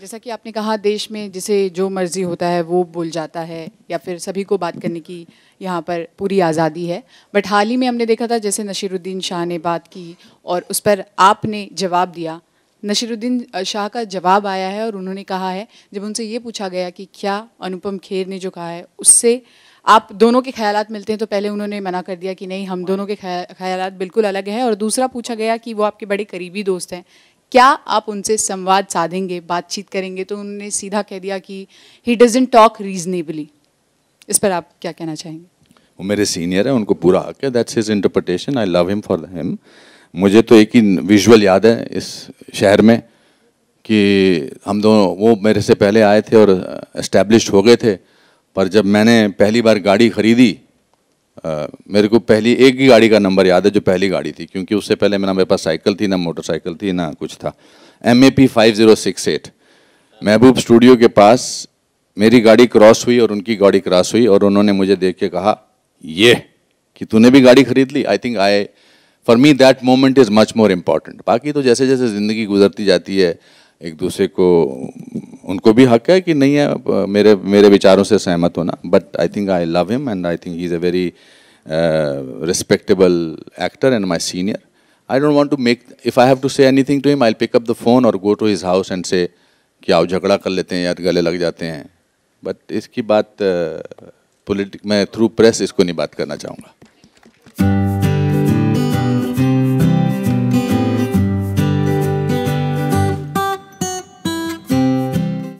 जैसा कि आपने कहा देश में जिसे जो मर्जी होता है वो बोल जाता है या फिर सभी को बात करने की यहाँ पर पूरी आज़ादी है बट हाल ही में हमने देखा था जैसे नशीरुद्दीन शाह ने बात की और उस पर आपने जवाब दिया नशीरुद्दीन शाह का जवाब आया है और उन्होंने कहा है जब उनसे ये पूछा गया कि क्या अनुपम खेर ने जो कहा है उससे आप दोनों के ख्याल मिलते हैं तो पहले उन्होंने मना कर दिया कि नहीं हम दोनों के ख्याल बिल्कुल अलग हैं और दूसरा पूछा गया कि वो आपके बड़े करीबी दोस्त हैं क्या आप उनसे संवाद साधेंगे बातचीत करेंगे तो उन्होंने सीधा कह दिया कि ही डजेंट टॉक रीजनेबली इस पर आप क्या कहना चाहेंगे वो मेरे सीनियर हैं उनको पूरा हक है that's his interpretation I love him for him मुझे तो एक ही विजुअल याद है इस शहर में कि हम दोनों वो मेरे से पहले आए थे और इस्टेब्लिश हो गए थे पर जब मैंने पहली बार गाड़ी खरीदी आ, मेरे को पहली एक ही गाड़ी का नंबर याद है जो पहली गाड़ी थी क्योंकि उससे पहले मेरा मेरे पास साइकिल थी ना मोटरसाइकिल थी ना कुछ था M A P five zero six eight Mehboob studio के पास मेरी गाड़ी क्रॉस हुई और उनकी गाड़ी क्रॉस हुई और उन्होंने मुझे देख के कहा ये कि तूने भी गाड़ी खरीद ली I think I for me that moment is much more important बाकी तो जैसे जैसे ज़िंदगी गुजरती जाती है एक दूसरे को उनको भी हक है कि नहीं है मेरे मेरे विचारों से सहमत होना but I think I love him and I think he is a very respectable actor and my senior I don't want to make if I have to say anything to him I pick up the phone और go to his house and say कि आओ झगड़ा कर लेते हैं या गले लग जाते हैं बट इसकी बात पोलिटिक uh, मैं थ्रू प्रेस इसको नहीं बात करना चाहूँगा